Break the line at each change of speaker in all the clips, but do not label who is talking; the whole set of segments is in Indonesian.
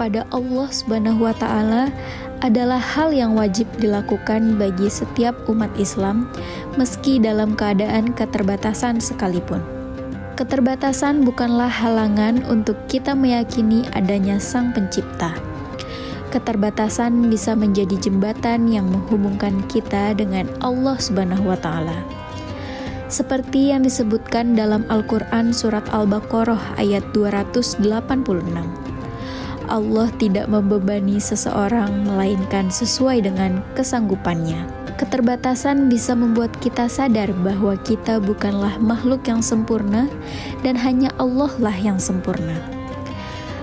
kepada Allah Subhanahu wa taala adalah hal yang wajib dilakukan bagi setiap umat Islam meski dalam keadaan keterbatasan sekalipun. Keterbatasan bukanlah halangan untuk kita meyakini adanya Sang Pencipta. Keterbatasan bisa menjadi jembatan yang menghubungkan kita dengan Allah Subhanahu wa taala seperti yang disebutkan dalam Al-Quran Surat Al-Baqarah ayat 286. Allah tidak membebani seseorang, melainkan sesuai dengan kesanggupannya. Keterbatasan bisa membuat kita sadar bahwa kita bukanlah makhluk yang sempurna, dan hanya Allah lah yang sempurna.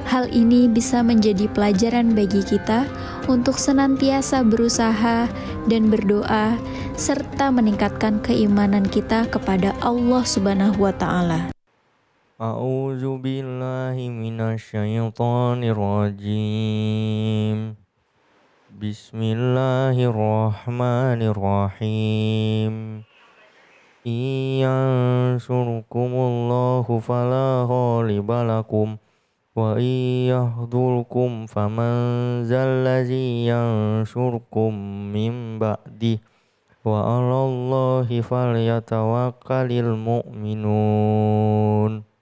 Hal ini bisa menjadi pelajaran bagi kita untuk senantiasa berusaha dan berdoa, serta meningkatkan keimanan kita kepada Allah Subhanahu wa Ta'ala.
أعوذ بالله من الشيطان الرجيم بسم الله الرحمن الرحيم إن ينصركم الله فلا غالب لكم وإن يهدركم فمن ذا الذي ينصركم من بعده وعلى الله فليتوكل المؤمنون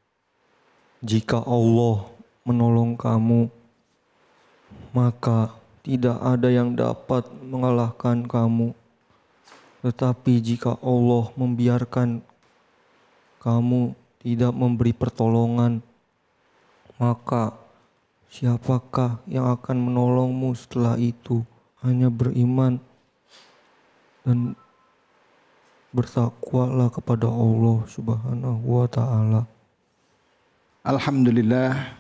Jika Allah menolong kamu,
maka tidak ada yang dapat mengalahkan kamu. Tetapi jika Allah membiarkan kamu
tidak memberi pertolongan, maka siapakah
yang akan menolongmu setelah itu? Hanya beriman dan bertakwalah kepada Allah Subhanahu wa Ta'ala. Alhamdulillah.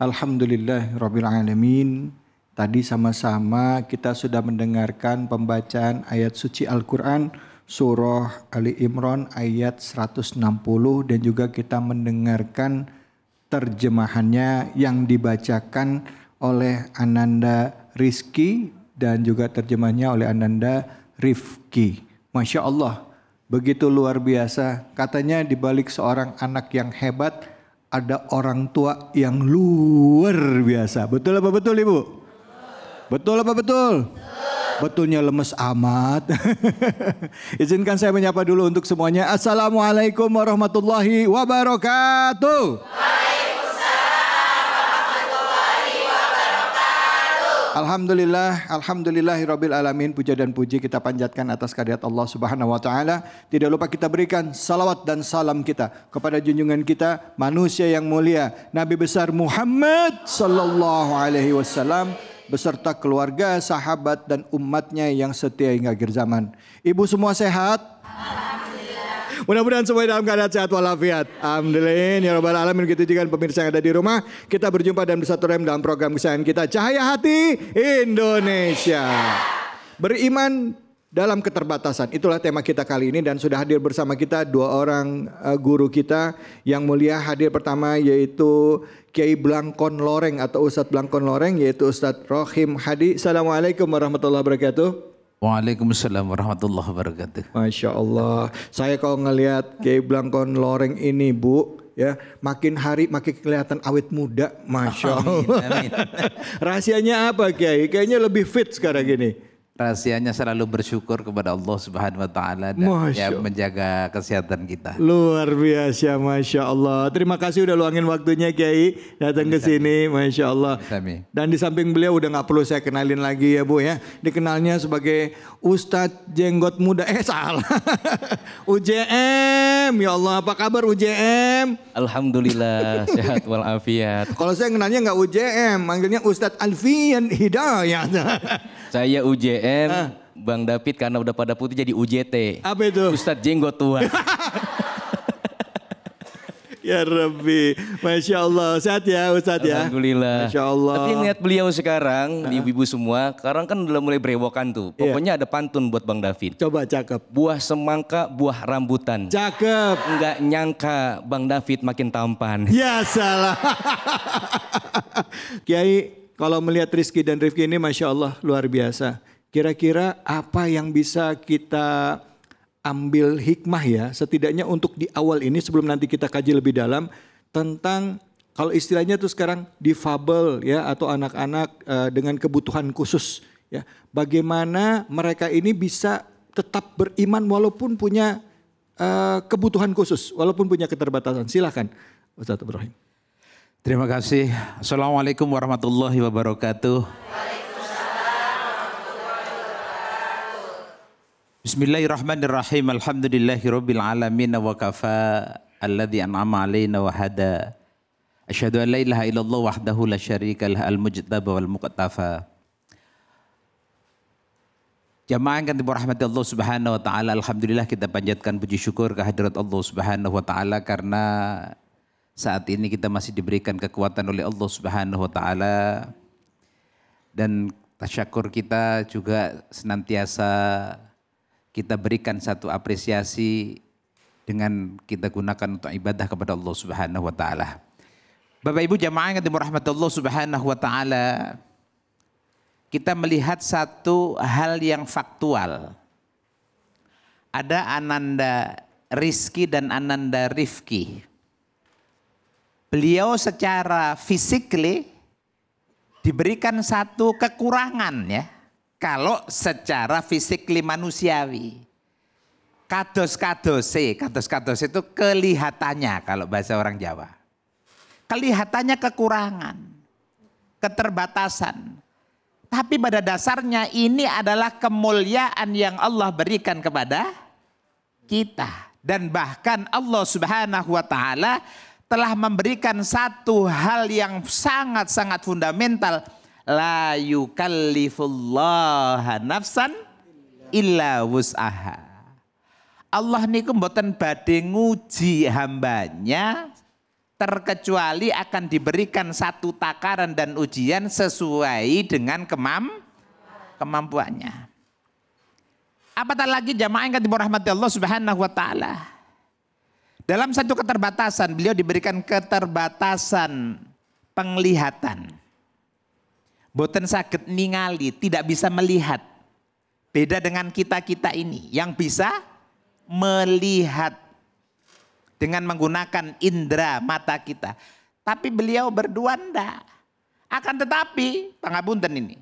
Alhamdulillah Rabbil Alamin. Tadi sama-sama kita sudah mendengarkan pembacaan ayat suci Al-Quran surah Ali Imran ayat 160 dan juga kita mendengarkan terjemahannya yang dibacakan oleh Ananda Rizki dan juga terjemahnya oleh Ananda Rifki. Masya Allah, begitu luar biasa. Katanya dibalik seorang anak yang hebat, ada orang tua yang luar biasa. Betul apa betul Ibu? Betul, apa betul? Betulnya lemes amat. Izinkan saya menyapa dulu untuk semuanya. Assalamualaikum warahmatullahi wabarakatuh. Alhamdulillah, alhamdulillahirabbil ya alamin. Puja dan puji kita panjatkan atas kehadirat Allah Subhanahu wa taala. Tidak lupa kita berikan salawat dan salam kita kepada junjungan kita manusia yang mulia Nabi besar Muhammad sallallahu alaihi wasallam beserta keluarga, sahabat dan umatnya yang setia hingga akhir zaman. Ibu semua sehat? Mudah-mudahan semuanya dalam keadaan sehat walafiat. Alhamdulillah. Ya Rabbal Alamin. Gitu juga pemirsa yang ada di rumah. Kita berjumpa dalam satu rem dalam program kesayangan kita. Cahaya Hati Indonesia. Beriman dalam keterbatasan. Itulah tema kita kali ini dan sudah hadir bersama kita dua orang eh, guru kita yang mulia hadir pertama yaitu Kiai Blangkon Loreng atau Ustadz Blangkon Loreng yaitu Ustadz Rohim Hadi. Assalamualaikum warahmatullahi wabarakatuh. Waalaikumsalam warahmatullahi wabarakatuh. Masya Allah. Saya kalau ngelihat Kiai Blangkon Loreng ini Bu, ya makin hari makin kelihatan awet muda. Masya Allah. Amin, Rahasianya apa Kiai? Kayaknya lebih fit sekarang ini rahasianya selalu bersyukur
kepada Allah Subhanahu wa taala dan Masya. ya menjaga kesehatan kita.
Luar biasa Masya Allah. Terima kasih udah luangin waktunya Kiai datang ke sini Masya Allah. Sami. Dan di samping beliau udah nggak perlu saya kenalin lagi ya Bu ya. Dikenalnya sebagai Ustadz Jenggot Muda. Eh salah. UJM ya Allah apa kabar UJM? Alhamdulillah
sehat walafiat.
Kalau saya kenalnya nggak UJM manggilnya Ustadz Alfian Hidayat.
Saya UJM, ah. Bang David karena udah pada putih jadi UJT. Apa itu? Ustadz Jenggot Tua.
Ya Rabbi, Masya Allah. Sehat ya Ustadz ya. Alhamdulillah. Masya Allah. Tapi
lihat beliau sekarang, di ah. ibu-ibu semua, sekarang kan udah mulai berewokan tuh. Iya. Pokoknya yeah. ada pantun buat Bang David. Coba cakep. Buah semangka, buah rambutan. Cakep. Enggak nyangka
Bang David makin tampan. Ya salah. Kiai, kalau melihat Rizky dan Rifki ini Masya Allah luar biasa. Kira-kira apa yang bisa kita ambil hikmah ya setidaknya untuk di awal ini sebelum nanti kita kaji lebih dalam tentang kalau istilahnya tuh sekarang difabel ya atau anak-anak uh, dengan kebutuhan khusus ya. Bagaimana mereka ini bisa tetap beriman walaupun punya uh, kebutuhan khusus, walaupun punya keterbatasan. Silahkan Ustaz Ibrahim. Terima kasih. Assalamualaikum warahmatullahi
wabarakatuh. Bismillahirrahmanirrahim. Alhamdulillahi rabbil alamin wa kafa alladhi an'ama alaina wa hada. Asyhadu an la ilaha illallah wahdahu la syarika lah al-mujtaba wal muqtafa. Jamaah yang kami Allah Subhanahu wa taala, alhamdulillah kita panjatkan puji syukur kehadirat Allah Subhanahu wa taala karena saat ini kita masih diberikan kekuatan oleh Allah Subhanahu wa taala dan tasyakur kita juga senantiasa kita berikan satu apresiasi dengan kita gunakan untuk ibadah kepada Allah Subhanahu wa taala. Bapak Ibu jamaah yang dirahmati Allah Subhanahu wa taala, kita melihat satu hal yang faktual. Ada ananda Rizki dan ananda Rifki beliau secara physically diberikan satu kekurangan ya. Kalau secara physically manusiawi. Kados-kadose, kados-kados itu kelihatannya kalau bahasa orang Jawa. Kelihatannya kekurangan, keterbatasan. Tapi pada dasarnya ini adalah kemuliaan yang Allah berikan kepada kita. Dan bahkan Allah subhanahu wa ta'ala telah memberikan satu hal yang sangat-sangat fundamental. La yukallifullaha nafsan illa wus'aha. Allah niku mboten badhe nguji hambanya terkecuali akan diberikan satu takaran dan ujian sesuai dengan kemam kemampuannya. Apatah lagi jamaah yang kan Allah Subhanahu wa taala. Dalam satu keterbatasan, beliau diberikan keterbatasan penglihatan. Boten sakit ningali, tidak bisa melihat. Beda dengan kita-kita ini yang bisa melihat dengan menggunakan indera mata kita. Tapi beliau berdua enggak. Akan tetapi, pengabunten ini,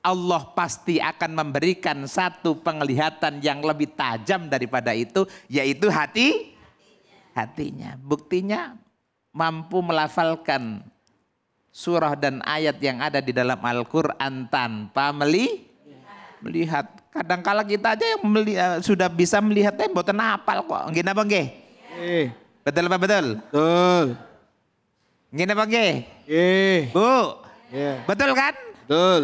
Allah pasti akan memberikan satu penglihatan yang lebih tajam daripada itu, yaitu hati hatinya. Buktinya mampu melafalkan surah dan ayat yang ada di dalam Al-Quran tanpa melihat. melihat. Kadangkala kita aja yang eh, sudah bisa melihatnya eh, buatan apal kok. Gini apa nggih? Betul apa betul? Betul. Gini apa nggih? Yeah. Bu. Yeah. Betul kan? Betul.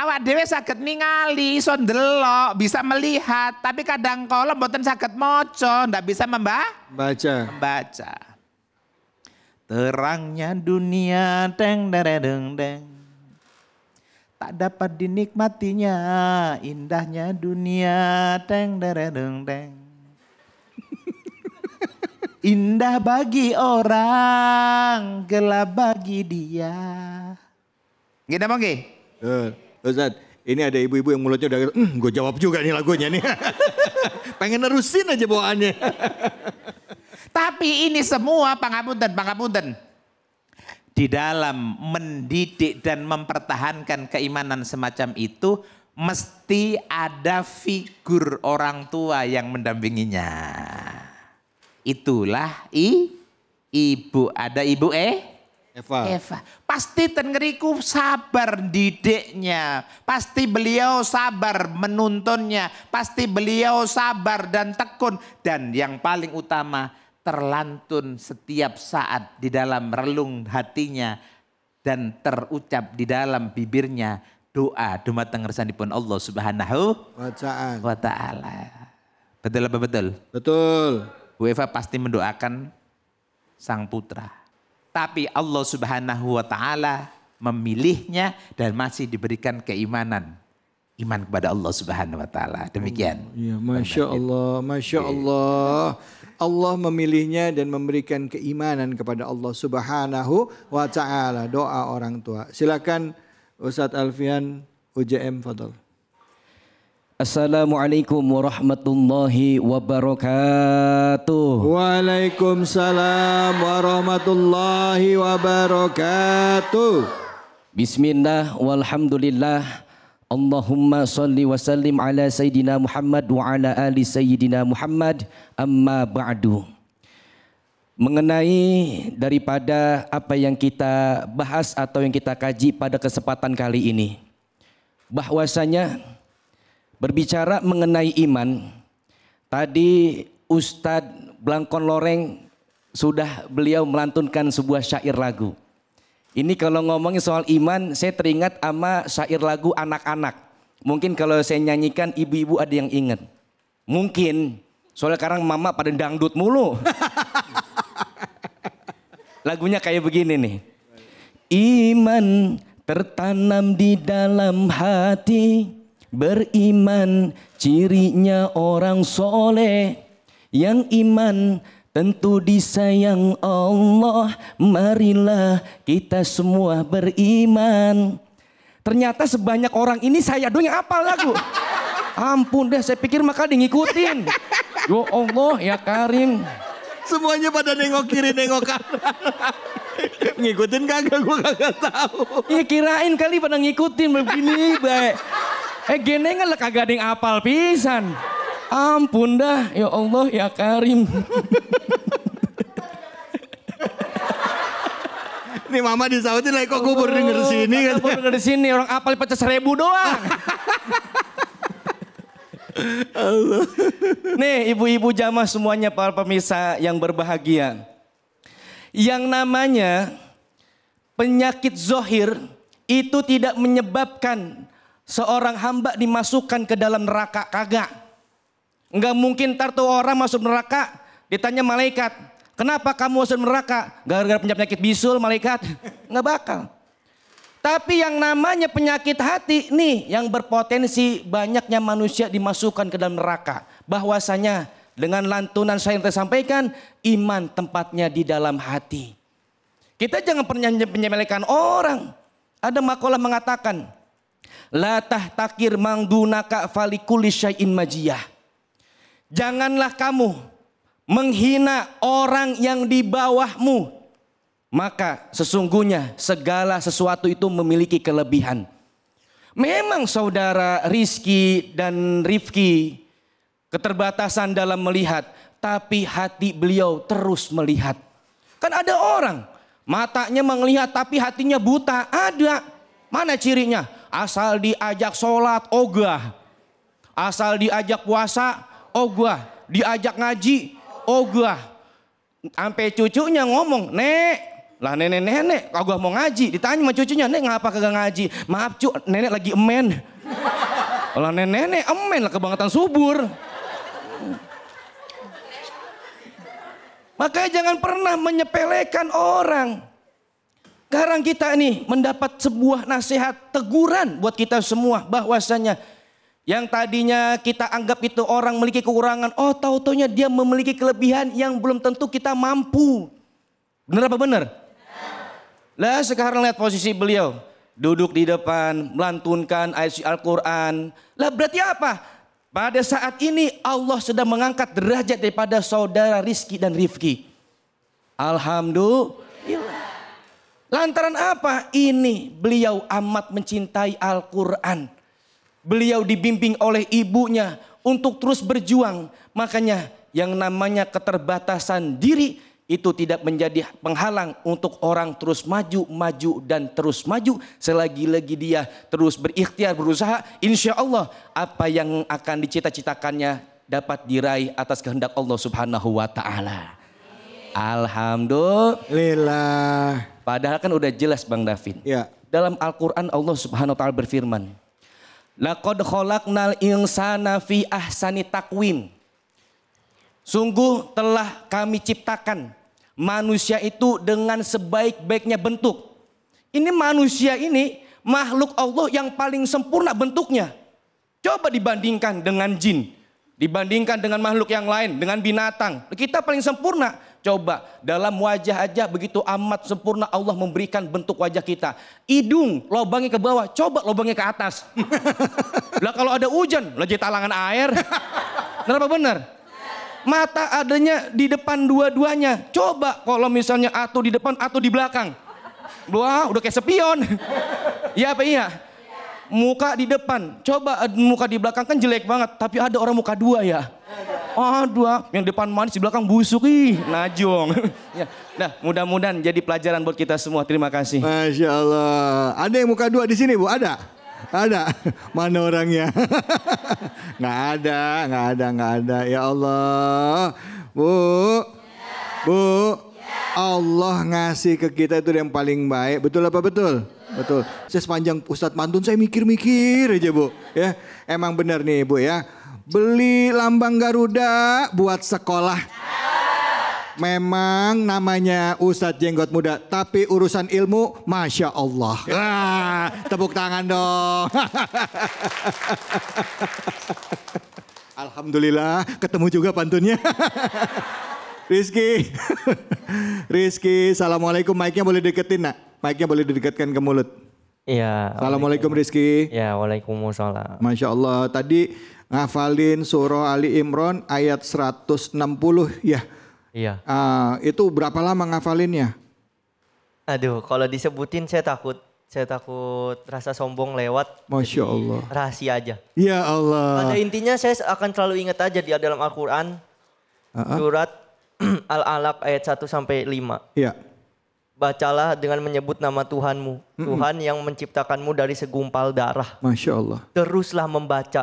Awak dewe sakit ningali, sondelok, bisa melihat, tapi kadang kala mboten sakit moco, ndak bisa memba membaca. Membaca. Terangnya dunia deng deng deng. Tak dapat dinikmatinya indahnya dunia deng deng deng. Indah bagi orang, gelap bagi dia. Gimana mau nggih?
Ustaz, ini ada ibu-ibu yang mulutnya udah gitu, hmm, gue jawab juga nih lagunya nih. Pengen nerusin aja bawaannya.
Tapi ini semua pangapunten, pangapunten. Di dalam mendidik dan mempertahankan keimanan semacam itu mesti ada figur orang tua yang mendampinginya. Itulah i ibu. Ada ibu eh? Eva. Eva. Pasti tengeriku sabar didiknya. Pasti beliau sabar menuntunnya. Pasti beliau sabar dan tekun. Dan yang paling utama terlantun setiap saat di dalam relung hatinya. Dan terucap di dalam bibirnya doa dumateng pun Allah Subhanahu wa taala. Betul apa betul? Betul. Bu Eva pasti mendoakan sang putra. Tapi Allah subhanahu wa ta'ala memilihnya dan masih diberikan keimanan. Iman kepada Allah subhanahu wa ta'ala.
Demikian. Ya, Masya Allah, Masya iya. Allah. Allah memilihnya dan memberikan keimanan kepada Allah subhanahu wa ta'ala. Doa orang tua. Silakan Ustadz Alfian UJM Fadol. Assalamualaikum
warahmatullahi wabarakatuh. Waalaikumsalam warahmatullahi wabarakatuh. Bismillah walhamdulillah. Allahumma salli wa sallim ala sayyidina Muhammad wa ala ali sayyidina Muhammad amma ba'du. Mengenai daripada apa yang kita bahas atau yang kita kaji pada kesempatan kali ini. Bahwasanya Berbicara mengenai iman, tadi Ustadz Blangkon Loreng sudah beliau melantunkan sebuah syair lagu. Ini kalau ngomongin soal iman, saya teringat sama syair lagu anak-anak. Mungkin kalau saya nyanyikan ibu-ibu ada yang ingat. Mungkin, soalnya sekarang mama pada dangdut mulu. Lagunya kayak begini nih. Iman tertanam di dalam hati Beriman cirinya orang soleh Yang iman tentu disayang Allah Marilah kita semua beriman Ternyata sebanyak orang ini saya doang yang apal lagu Ampun deh saya pikir maka dia ngikutin Ya Allah ya Karim Semuanya pada nengok kiri nengok kanan ngikutin kagak gue kagak tahu ya kirain kali pada ngikutin begini baik Eh gini ngelek kagak ada apal pisan. Ampun dah, ya Allah ya Karim. Ini mama disautin lagi kok kubur baru oh, denger sini kan. Baru denger sini orang apal pecah seribu doang. Allah. Nih ibu-ibu jamaah semuanya para pemirsa yang berbahagia. Yang namanya penyakit zohir itu tidak menyebabkan seorang hamba dimasukkan ke dalam neraka kagak. Enggak mungkin tartu orang masuk neraka ditanya malaikat, "Kenapa kamu masuk neraka?" Gara-gara penyakit bisul malaikat. Enggak bakal. Tapi yang namanya penyakit hati nih yang berpotensi banyaknya manusia dimasukkan ke dalam neraka. Bahwasanya dengan lantunan saya yang tersampaikan, iman tempatnya di dalam hati. Kita jangan pernah menyemelekan orang. Ada makalah mengatakan, La tahtakir mangdunaka falikuli syai'in majiyah. Janganlah kamu menghina orang yang di bawahmu. Maka sesungguhnya segala sesuatu itu memiliki kelebihan. Memang saudara Rizki dan Rifki keterbatasan dalam melihat. Tapi hati beliau terus melihat. Kan ada orang matanya melihat tapi hatinya buta. Ada. Mana cirinya? Asal diajak sholat, ogah. Asal diajak puasa, ogah. Diajak ngaji, ogah. Sampai cucunya ngomong, Nek, lah nenek-nenek, kalau gue mau ngaji, ditanya sama cucunya, Nek ngapa kagak ngaji? Maaf cu, nenek lagi emen. Lah nenek-nenek emen lah kebangetan subur. Makanya jangan pernah menyepelekan orang. Sekarang kita ini mendapat sebuah nasihat teguran buat kita semua bahwasanya yang tadinya kita anggap itu orang memiliki kekurangan, oh tahu-taunya dia memiliki kelebihan yang belum tentu kita mampu. Benar apa benar? Lah sekarang lihat posisi beliau, duduk di depan, melantunkan ayat Al-Qur'an. Lah berarti apa? Pada saat ini Allah sedang mengangkat derajat daripada saudara Rizki dan Rifki. Alhamdulillah. Lantaran apa? Ini beliau amat mencintai Al-Quran. Beliau dibimbing oleh ibunya untuk terus berjuang. Makanya yang namanya keterbatasan diri itu tidak menjadi penghalang untuk orang terus maju, maju dan terus maju. Selagi-lagi dia terus berikhtiar, berusaha. Insya Allah apa yang akan dicita-citakannya dapat diraih atas kehendak Allah subhanahu wa ta'ala. Alhamdulillah. Padahal kan udah jelas Bang Davin. Ya. Dalam Al-Quran Allah subhanahu wa ta'ala berfirman. Laqad kholaknal insana fi ahsani takwim. Sungguh telah kami ciptakan manusia itu dengan sebaik-baiknya bentuk. Ini manusia ini makhluk Allah yang paling sempurna bentuknya. Coba dibandingkan dengan jin, dibandingkan dengan makhluk yang lain, dengan binatang. Kita paling sempurna, Coba dalam wajah aja begitu amat sempurna Allah memberikan bentuk wajah kita. Hidung lobangnya ke bawah, coba lobangnya ke atas. lah kalau ada hujan, lagi talangan air. Benar apa benar? Mata adanya di depan dua-duanya. Coba kalau misalnya atau di depan atau di belakang. Wah, udah kayak sepion. Iya apa iya? Muka di depan, coba eh, muka di belakang kan jelek banget, tapi ada orang muka dua ya. Oh dua, yang depan manis di belakang busuk ih, najong. Ya, nah mudah-mudahan jadi pelajaran buat kita semua. Terima kasih. Masya Allah. Ada yang muka
dua di sini bu? Ada? Ada? Mana orangnya? nggak ada, nggak ada, nggak ada. Ya Allah. Bu. Bu. Allah ngasih ke kita itu yang paling baik. Betul apa betul? Betul. Saya sepanjang Ustadz Mantun saya mikir-mikir aja bu. Ya, emang benar nih bu ya. Beli lambang Garuda buat sekolah. Memang namanya Ustadz Jenggot Muda, tapi urusan ilmu, Masya Allah. Ah, tepuk tangan dong. Alhamdulillah ketemu juga pantunnya. Rizky, Rizky, Assalamualaikum. mike nya boleh deketin nak? mike nya boleh didekatkan ke mulut. Iya. Assalamualaikum Rizky. Iya, waalaikumsalam. Masya Allah. Tadi ngafalin surah Ali Imran ayat 160 ya. Iya. Uh, itu berapa lama ngafalinnya?
Aduh, kalau disebutin saya takut. Saya takut rasa sombong lewat.
Masya Allah.
Rahasia aja.
Ya Allah. Pada
intinya saya akan selalu ingat aja di dalam Al-Quran. Uh -huh. Surat Al-Alaq ayat 1 sampai 5. Iya. Bacalah dengan menyebut nama Tuhanmu. Mm -mm. Tuhan yang menciptakanmu dari segumpal darah.
Masya Allah.
Teruslah membaca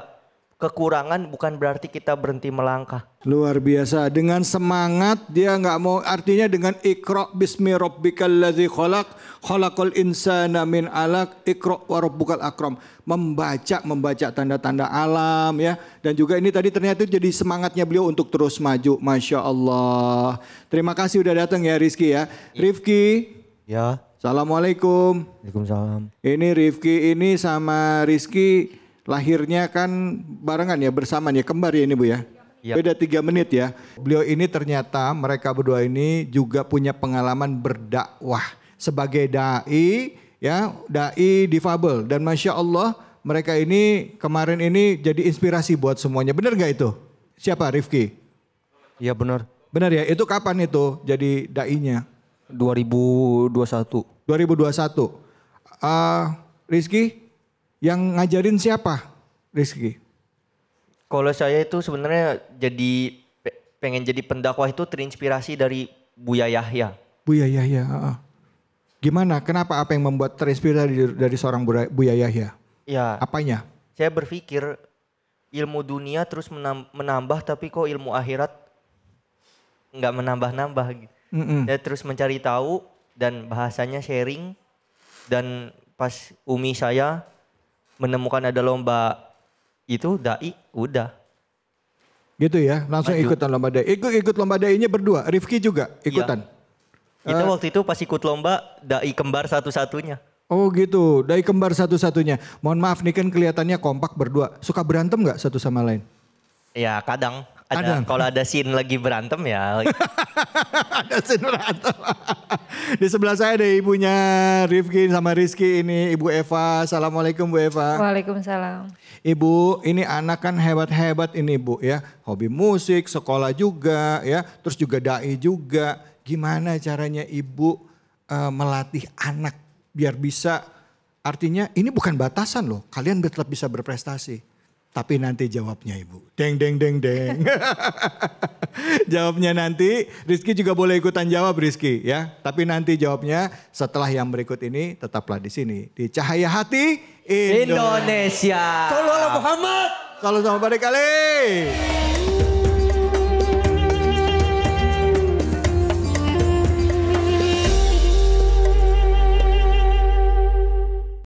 kekurangan bukan
berarti kita berhenti melangkah. Luar biasa. Dengan semangat dia nggak mau artinya dengan ikra bismi rabbikal ladzi khalaq khalaqal insana min alak ikra wa rabbukal akram. Membaca membaca tanda-tanda alam ya. Dan juga ini tadi ternyata jadi semangatnya beliau untuk terus maju. Masya Allah. Terima kasih udah datang ya Rizky ya. Rifki. Ya. Assalamualaikum.
Waalaikumsalam.
Ini Rifki ini sama Rizky lahirnya kan barengan ya bersamaan ya kembar ya ini Bu ya. Iya. Beda tiga menit ya. Beliau ini ternyata mereka berdua ini juga punya pengalaman berdakwah sebagai dai ya, dai difabel dan masya Allah mereka ini kemarin ini jadi inspirasi buat semuanya. Benar gak itu? Siapa Rifki? Iya benar. Benar ya. Itu kapan itu jadi dainya? 2021. 2021. Uh, Rizky, yang ngajarin siapa, Rizky?
Kalau saya itu sebenarnya jadi pengen jadi pendakwah itu terinspirasi dari Buya Yahya.
Buya Yahya. Gimana? Kenapa? Apa yang membuat terinspirasi dari, seorang Buya Yahya? Ya. Apanya?
Saya berpikir ilmu dunia terus menambah, tapi kok ilmu akhirat nggak menambah-nambah gitu. Mm -mm. Saya terus mencari tahu dan bahasanya sharing dan pas umi saya menemukan ada lomba itu dai udah.
Gitu ya, langsung Maju. ikutan lomba dai. Ikut ikut lomba dai-nya berdua, Rifki juga ikutan.
Ya. Kita uh, eh. waktu itu pas ikut lomba dai kembar satu-satunya.
Oh gitu, dai kembar satu-satunya. Mohon maaf nih kan kelihatannya kompak berdua. Suka berantem nggak satu sama lain?
Ya kadang ada, ada. kalau ada scene lagi berantem ya.
ada scene berantem. Di sebelah saya ada ibunya Rifki sama Rizky ini Ibu Eva. Assalamualaikum Bu Eva.
Waalaikumsalam.
Ibu, ini anak kan hebat-hebat ini Bu ya. Hobi musik, sekolah juga ya, terus juga dai juga. Gimana caranya Ibu uh, melatih anak biar bisa artinya ini bukan batasan loh. Kalian tetap bisa berprestasi tapi nanti jawabnya Ibu. Deng, deng, deng, deng. jawabnya nanti. Rizky juga boleh ikutan jawab Rizky ya. Tapi nanti jawabnya setelah yang berikut ini tetaplah di sini. Di Cahaya Hati Indonesia. Indonesia. Salam Muhammad. Salam sama Barikali.